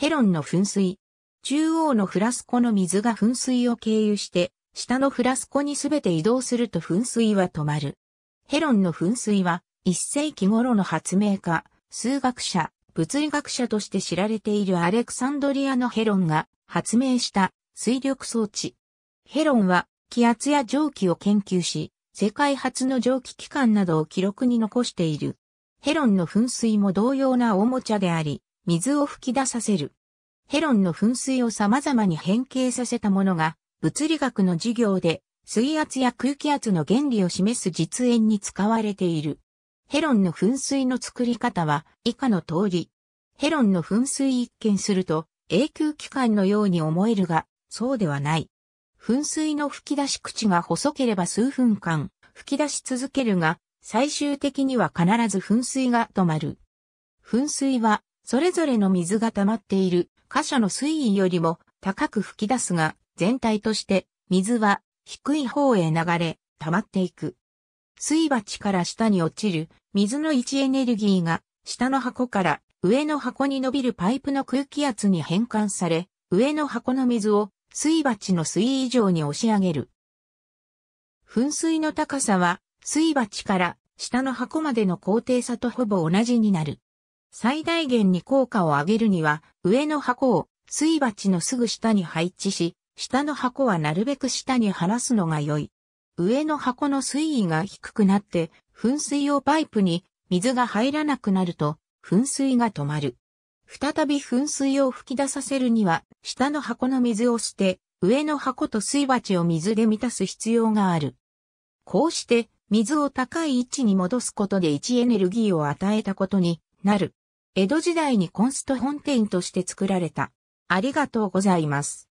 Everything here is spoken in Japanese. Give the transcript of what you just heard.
ヘロンの噴水。中央のフラスコの水が噴水を経由して、下のフラスコにすべて移動すると噴水は止まる。ヘロンの噴水は、一世紀頃の発明家、数学者、物理学者として知られているアレクサンドリアのヘロンが発明した水力装置。ヘロンは気圧や蒸気を研究し、世界初の蒸気機関などを記録に残している。ヘロンの噴水も同様なおもちゃであり、水を吹き出させる。ヘロンの噴水を様々に変形させたものが、物理学の授業で、水圧や空気圧の原理を示す実演に使われている。ヘロンの噴水の作り方は以下の通り。ヘロンの噴水一見すると永久期間のように思えるが、そうではない。噴水の吹き出し口が細ければ数分間吹き出し続けるが、最終的には必ず噴水が止まる。噴水はそれぞれの水が溜まっている箇所の水位よりも高く噴き出すが、全体として水は低い方へ流れ、溜まっていく。水鉢から下に落ちる水の位置エネルギーが下の箱から上の箱に伸びるパイプの空気圧に変換され、上の箱の水を水鉢の水位以上に押し上げる。噴水の高さは水鉢から下の箱までの高低差とほぼ同じになる。最大限に効果を上げるには、上の箱を水鉢のすぐ下に配置し、下の箱はなるべく下に離すのが良い。上の箱の水位が低くなって、噴水用パイプに水が入らなくなると、噴水が止まる。再び噴水を吹き出させるには、下の箱の水を捨て、上の箱と水鉢を水で満たす必要がある。こうして、水を高い位置に戻すことで位置エネルギーを与えたことになる。江戸時代にコンスト本店として作られた。ありがとうございます。